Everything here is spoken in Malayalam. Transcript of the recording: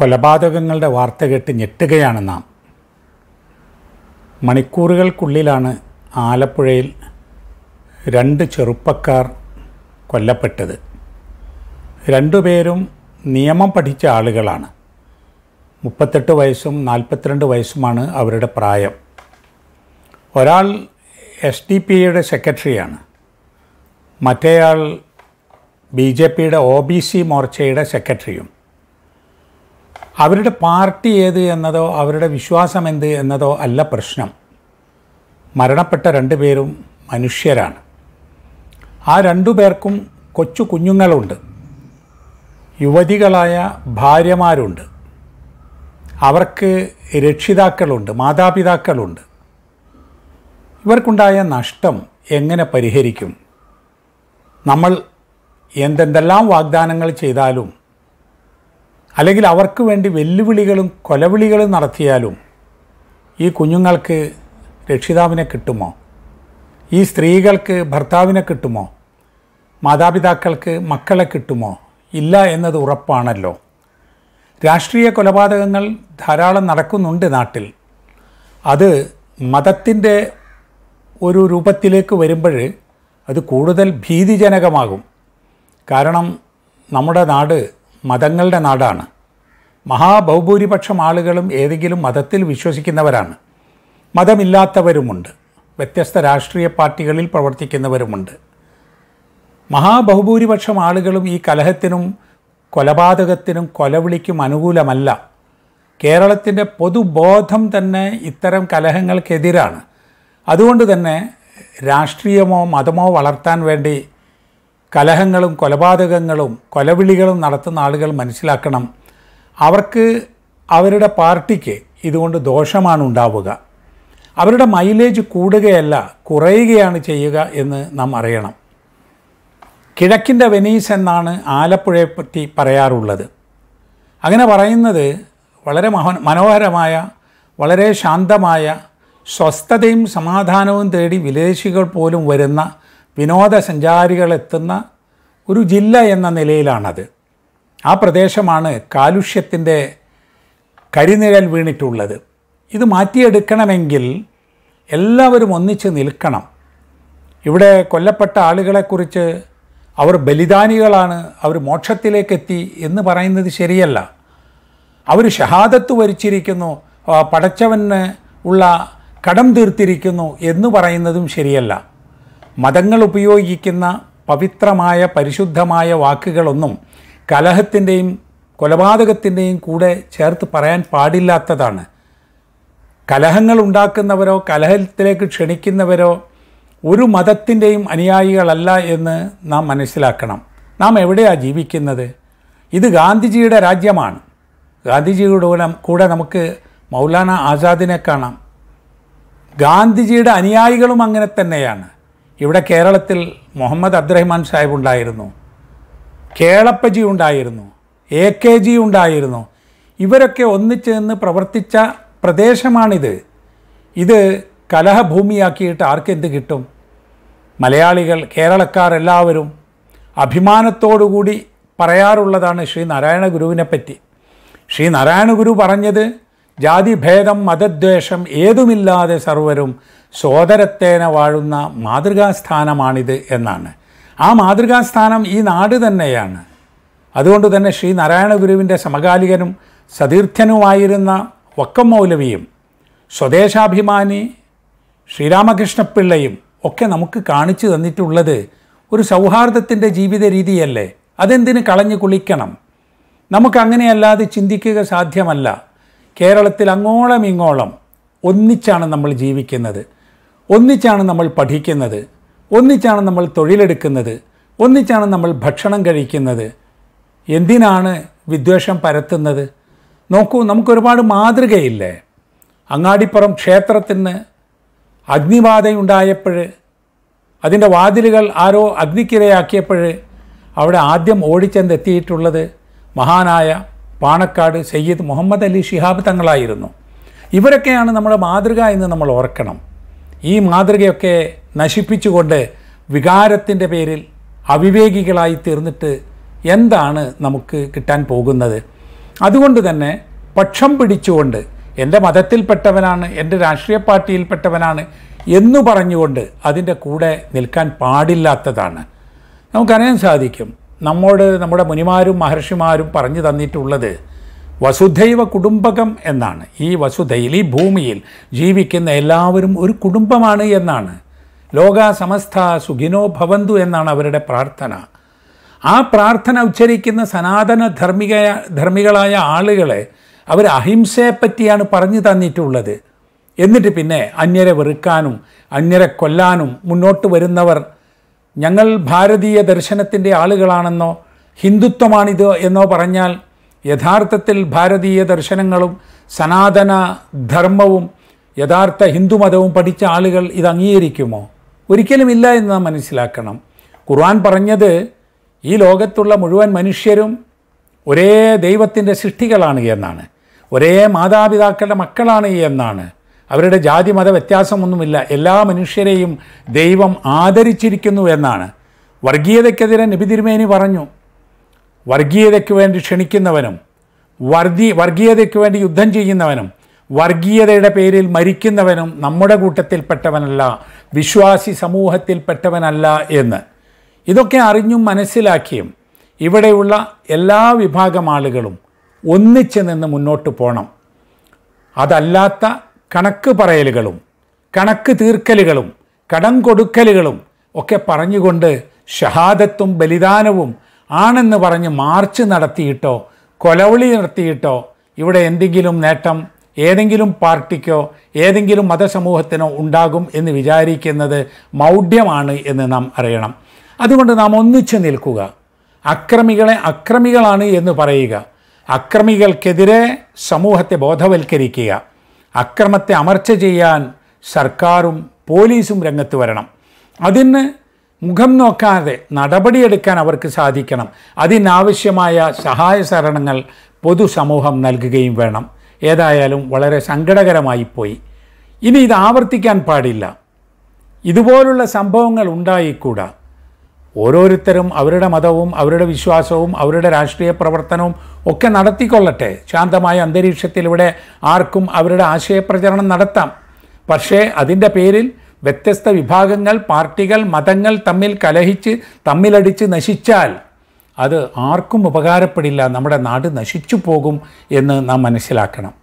കൊലപാതകങ്ങളുടെ വാർത്ത കേട്ട് ഞെട്ടുകയാണ് നാം മണിക്കൂറുകൾക്കുള്ളിലാണ് ആലപ്പുഴയിൽ രണ്ട് ചെറുപ്പക്കാർ കൊല്ലപ്പെട്ടത് രണ്ടുപേരും നിയമം പഠിച്ച ആളുകളാണ് മുപ്പത്തെട്ട് വയസ്സും നാൽപ്പത്തിരണ്ട് വയസ്സുമാണ് അവരുടെ പ്രായം ഒരാൾ എസ് ഡി പി ഐയുടെ സെക്രട്ടറിയാണ് മറ്റേയാൾ ബി ജെ പിയുടെ ഒ ബി സി മോർച്ചയുടെ സെക്രട്ടറിയും അവരുടെ പാർട്ടി ഏത് എന്നതോ അവരുടെ വിശ്വാസം എന്ത് എന്നതോ അല്ല പ്രശ്നം മരണപ്പെട്ട രണ്ടു പേരും മനുഷ്യരാണ് ആ രണ്ടു പേർക്കും കൊച്ചു കുഞ്ഞുങ്ങളുണ്ട് യുവതികളായ ഭാര്യമാരുണ്ട് അവർക്ക് രക്ഷിതാക്കളുണ്ട് മാതാപിതാക്കളുണ്ട് ഇവർക്കുണ്ടായ നഷ്ടം എങ്ങനെ പരിഹരിക്കും നമ്മൾ എന്തെന്തെല്ലാം വാഗ്ദാനങ്ങൾ ചെയ്താലും അല്ലെങ്കിൽ അവർക്ക് വേണ്ടി വെല്ലുവിളികളും കൊലവിളികളും നടത്തിയാലും ഈ കുഞ്ഞുങ്ങൾക്ക് രക്ഷിതാവിനെ കിട്ടുമോ ഈ സ്ത്രീകൾക്ക് ഭർത്താവിനെ കിട്ടുമോ മാതാപിതാക്കൾക്ക് മക്കളെ കിട്ടുമോ ഇല്ല എന്നത് ഉറപ്പാണല്ലോ രാഷ്ട്രീയ കൊലപാതകങ്ങൾ ധാരാളം നടക്കുന്നുണ്ട് നാട്ടിൽ അത് മതത്തിൻ്റെ ഒരു രൂപത്തിലേക്ക് വരുമ്പോൾ അത് കൂടുതൽ ഭീതിജനകമാകും കാരണം നമ്മുടെ നാട് മതങ്ങളുടെ നാടാണ് മഹാബഹുഭൂരിപക്ഷം ആളുകളും ഏതെങ്കിലും മതത്തിൽ വിശ്വസിക്കുന്നവരാണ് മതമില്ലാത്തവരുമുണ്ട് വ്യത്യസ്ത രാഷ്ട്രീയ പാർട്ടികളിൽ പ്രവർത്തിക്കുന്നവരുമുണ്ട് മഹാബഹുഭൂരിപക്ഷം ആളുകളും ഈ കലഹത്തിനും കൊലപാതകത്തിനും കൊലവിളിക്കും അനുകൂലമല്ല കേരളത്തിൻ്റെ പൊതുബോധം തന്നെ ഇത്തരം കലഹങ്ങൾക്കെതിരാണ് അതുകൊണ്ട് തന്നെ രാഷ്ട്രീയമോ മതമോ വളർത്താൻ വേണ്ടി കലഹങ്ങളും കൊലപാതകങ്ങളും കൊലവിളികളും നടത്തുന്ന ആളുകൾ മനസ്സിലാക്കണം അവർക്ക് അവരുടെ പാർട്ടിക്ക് ഇതുകൊണ്ട് ദോഷമാണ് ഉണ്ടാവുക അവരുടെ മൈലേജ് കൂടുകയല്ല കുറയുകയാണ് ചെയ്യുക എന്ന് നാം അറിയണം കിഴക്കിൻ്റെ വെനീസ് എന്നാണ് ആലപ്പുഴയെ പറ്റി പറയാറുള്ളത് അങ്ങനെ പറയുന്നത് വളരെ മഹോ മനോഹരമായ വളരെ ശാന്തമായ സ്വസ്ഥതയും സമാധാനവും തേടി വിദേശികൾ പോലും വരുന്ന വിനോദസഞ്ചാരികളെത്തുന്ന ഒരു ജില്ല എന്ന നിലയിലാണത് ആ പ്രദേശമാണ് കാലുഷ്യത്തിൻ്റെ കരിനിഴൽ വീണിട്ടുള്ളത് ഇത് മാറ്റിയെടുക്കണമെങ്കിൽ എല്ലാവരും ഒന്നിച്ച് നിൽക്കണം ഇവിടെ കൊല്ലപ്പെട്ട ആളുകളെക്കുറിച്ച് അവർ ബലിദാനികളാണ് അവർ മോക്ഷത്തിലേക്കെത്തി എന്ന് പറയുന്നത് ശരിയല്ല അവർ ഷഹാദത്ത് വരിച്ചിരിക്കുന്നു പടച്ചവന് ഉള്ള കടം തീർത്തിരിക്കുന്നു എന്ന് പറയുന്നതും ശരിയല്ല മതങ്ങൾ ഉപയോഗിക്കുന്ന പവിത്രമായ പരിശുദ്ധമായ വാക്കുകളൊന്നും കലഹത്തിൻ്റെയും കൊലപാതകത്തിൻ്റെയും കൂടെ ചേർത്ത് പറയാൻ പാടില്ലാത്തതാണ് കലഹങ്ങൾ ഉണ്ടാക്കുന്നവരോ കലഹത്തിലേക്ക് ക്ഷണിക്കുന്നവരോ ഒരു മതത്തിൻ്റെയും അനുയായികളല്ല എന്ന് നാം മനസ്സിലാക്കണം നാം എവിടെയാണ് ജീവിക്കുന്നത് ഇത് ഗാന്ധിജിയുടെ രാജ്യമാണ് ഗാന്ധിജിയുടെ കൂടെ നമുക്ക് മൗലാന ആസാദിനെ കാണാം ഗാന്ധിജിയുടെ അനുയായികളും അങ്ങനെ തന്നെയാണ് ഇവിടെ കേരളത്തിൽ മുഹമ്മദ് അബ്ദുറഹ്മാൻ സാഹിബ് ഉണ്ടായിരുന്നു കേളപ്പജി ഉണ്ടായിരുന്നു എ കെ ജി ഉണ്ടായിരുന്നു ഇവരൊക്കെ ഒന്നിച്ച് നിന്ന് പ്രവർത്തിച്ച പ്രദേശമാണിത് ഇത് കലഹഭൂമിയാക്കിയിട്ട് ആർക്കെന്ത് കിട്ടും മലയാളികൾ കേരളക്കാർ എല്ലാവരും അഭിമാനത്തോടുകൂടി പറയാറുള്ളതാണ് ശ്രീ നാരായണ ഗുരുവിനെ പറ്റി ശ്രീ നാരായണ ഗുരു പറഞ്ഞത് ജാതിഭേദം മതദ്വേഷം ഏതുമില്ലാതെ സർവരും സോദരത്തേന വാഴുന്ന മാതൃകാസ്ഥാനമാണിത് എന്നാണ് ആ മാതൃകാസ്ഥാനം ഈ നാട് തന്നെയാണ് അതുകൊണ്ട് തന്നെ ശ്രീ നാരായണ ഗുരുവിൻ്റെ സമകാലികനും സതീർത്ഥ്യനുമായിരുന്ന വക്കം മൗലവിയും സ്വദേശാഭിമാനി ശ്രീരാമകൃഷ്ണപിള്ളയും ഒക്കെ നമുക്ക് കാണിച്ചു തന്നിട്ടുള്ളത് ഒരു സൗഹാർദ്ദത്തിൻ്റെ ജീവിത രീതിയല്ലേ അതെന്തിന് കളഞ്ഞു കുളിക്കണം നമുക്കങ്ങനെയല്ലാതെ ചിന്തിക്കുക സാധ്യമല്ല കേരളത്തിൽ അങ്ങോളം ഇങ്ങോളം ഒന്നിച്ചാണ് നമ്മൾ ജീവിക്കുന്നത് ഒന്നിച്ചാണ് നമ്മൾ പഠിക്കുന്നത് ഒന്നിച്ചാണ് നമ്മൾ തൊഴിലെടുക്കുന്നത് ഒന്നിച്ചാണ് നമ്മൾ ഭക്ഷണം കഴിക്കുന്നത് എന്തിനാണ് വിദ്വേഷം പരത്തുന്നത് നോക്കൂ നമുക്കൊരുപാട് മാതൃകയില്ലേ അങ്ങാടിപ്പുറം ക്ഷേത്രത്തിന് അഗ്നിബാധയുണ്ടായപ്പോൾ അതിൻ്റെ വാതിലുകൾ ആരോ അഗ്നിക്കിരയാക്കിയപ്പോൾ അവിടെ ആദ്യം ഓടിച്ചെന്നെത്തിയിട്ടുള്ളത് മഹാനായ പാണക്കാട് സയ്യിദ് മുഹമ്മദ് അലി ഷിഹാബ് തങ്ങളായിരുന്നു ഇവരൊക്കെയാണ് നമ്മുടെ മാതൃക എന്ന് നമ്മൾ ഓർക്കണം ഈ മാതൃകയൊക്കെ നശിപ്പിച്ചുകൊണ്ട് വികാരത്തിൻ്റെ പേരിൽ അവിവേകികളായി തീർന്നിട്ട് എന്താണ് നമുക്ക് കിട്ടാൻ പോകുന്നത് അതുകൊണ്ട് തന്നെ പക്ഷം പിടിച്ചുകൊണ്ട് എൻ്റെ മതത്തിൽപ്പെട്ടവനാണ് എൻ്റെ രാഷ്ട്രീയ പാർട്ടിയിൽപ്പെട്ടവനാണ് എന്ന് പറഞ്ഞുകൊണ്ട് അതിൻ്റെ കൂടെ നിൽക്കാൻ പാടില്ലാത്തതാണ് നമുക്കറിയാൻ സാധിക്കും നമ്മോട് നമ്മുടെ മുനിമാരും മഹർഷിമാരും പറഞ്ഞു തന്നിട്ടുള്ളത് വസുധൈവ കുടുംബകം എന്നാണ് ഈ വസുധയിൽ ഈ ഭൂമിയിൽ ജീവിക്കുന്ന എല്ലാവരും ഒരു കുടുംബമാണ് എന്നാണ് ലോക സമസ്ത സുഖിനോ ഭവന്തു എന്നാണ് അവരുടെ പ്രാർത്ഥന ആ പ്രാർത്ഥന ഉച്ചരിക്കുന്ന സനാതന ധർമ്മിക ധർമ്മികളായ ആളുകളെ അവർ അഹിംസയെപ്പറ്റിയാണ് പറഞ്ഞു തന്നിട്ടുള്ളത് എന്നിട്ട് പിന്നെ അന്യരെ വെറുക്കാനും അന്യരെ കൊല്ലാനും മുന്നോട്ട് വരുന്നവർ ഞങ്ങൾ ഭാരതീയ ദർശനത്തിൻ്റെ ആളുകളാണെന്നോ ഹിന്ദുത്വമാണിത് എന്നോ പറഞ്ഞാൽ യഥാർത്ഥത്തിൽ ഭാരതീയ ദർശനങ്ങളും സനാതന ധർമ്മവും യഥാർത്ഥ ഹിന്ദുമതവും പഠിച്ച ആളുകൾ ഇത് അംഗീകരിക്കുമോ ഒരിക്കലുമില്ല എന്ന് നാം മനസ്സിലാക്കണം ഖുർആൻ പറഞ്ഞത് ഈ ലോകത്തുള്ള മുഴുവൻ മനുഷ്യരും ഒരേ ദൈവത്തിൻ്റെ സൃഷ്ടികളാണ് എന്നാണ് ഒരേ മാതാപിതാക്കളുടെ മക്കളാണ് എന്നാണ് അവരുടെ ജാതി മത വ്യത്യാസമൊന്നുമില്ല എല്ലാ മനുഷ്യരെയും ദൈവം ആദരിച്ചിരിക്കുന്നു എന്നാണ് വർഗീയതയ്ക്കെതിരെ നബി തിരുമേനി പറഞ്ഞു വർഗീയതയ്ക്ക് വേണ്ടി ക്ഷണിക്കുന്നവനും വർഗീ വർഗീയതയ്ക്ക് വേണ്ടി യുദ്ധം ചെയ്യുന്നവനും വർഗീയതയുടെ പേരിൽ മരിക്കുന്നവനും നമ്മുടെ കൂട്ടത്തിൽപ്പെട്ടവനല്ല വിശ്വാസി സമൂഹത്തിൽപ്പെട്ടവനല്ല എന്ന് ഇതൊക്കെ അറിഞ്ഞും മനസ്സിലാക്കിയും ഇവിടെയുള്ള എല്ലാ വിഭാഗം ആളുകളും ഒന്നിച്ച് നിന്ന് മുന്നോട്ട് പോകണം അതല്ലാത്ത കണക്ക് പറയലുകളും കണക്ക് തീർക്കലുകളും കടം കൊടുക്കലുകളും ഒക്കെ പറഞ്ഞുകൊണ്ട് ഷഹാദത്തും ബലിദാനവും ആണെന്ന് പറഞ്ഞ് മാർച്ച് നടത്തിയിട്ടോ കൊലവിളി നടത്തിയിട്ടോ ഇവിടെ എന്തെങ്കിലും നേട്ടം ഏതെങ്കിലും പാർട്ടിക്കോ ഏതെങ്കിലും മതസമൂഹത്തിനോ ഉണ്ടാകും എന്ന് വിചാരിക്കുന്നത് മൗഢ്യമാണ് എന്ന് നാം അറിയണം അതുകൊണ്ട് നാം ഒന്നിച്ചു നിൽക്കുക അക്രമികളെ അക്രമികളാണ് എന്ന് പറയുക അക്രമികൾക്കെതിരെ സമൂഹത്തെ ബോധവൽക്കരിക്കുക അക്രമത്തെ അമർച്ച ചെയ്യാൻ സർക്കാരും പോലീസും രംഗത്ത് വരണം അതിന് മുഖം നോക്കാതെ നടപടിയെടുക്കാൻ അവർക്ക് സാധിക്കണം അതിനാവശ്യമായ സഹായ സഹകരണങ്ങൾ പൊതുസമൂഹം നൽകുകയും വേണം ഏതായാലും വളരെ സങ്കടകരമായി പോയി ഇനി ഇത് ആവർത്തിക്കാൻ പാടില്ല ഇതുപോലുള്ള സംഭവങ്ങൾ ഉണ്ടായിക്കൂടാ ഓരോരുത്തരും അവരുടെ മതവും അവരുടെ വിശ്വാസവും അവരുടെ രാഷ്ട്രീയ പ്രവർത്തനവും ഒക്കെ നടത്തിക്കൊള്ളട്ടെ ശാന്തമായ അന്തരീക്ഷത്തിലൂടെ ആർക്കും അവരുടെ ആശയപ്രചരണം നടത്താം പക്ഷേ അതിൻ്റെ പേരിൽ വ്യത്യസ്ത വിഭാഗങ്ങൾ പാർട്ടികൾ മതങ്ങൾ തമ്മിൽ കലഹിച്ച് തമ്മിലടിച്ച് നശിച്ചാൽ അത് ആർക്കും ഉപകാരപ്പെടില്ല നമ്മുടെ നാട് നശിച്ചു പോകും എന്ന് നാം മനസ്സിലാക്കണം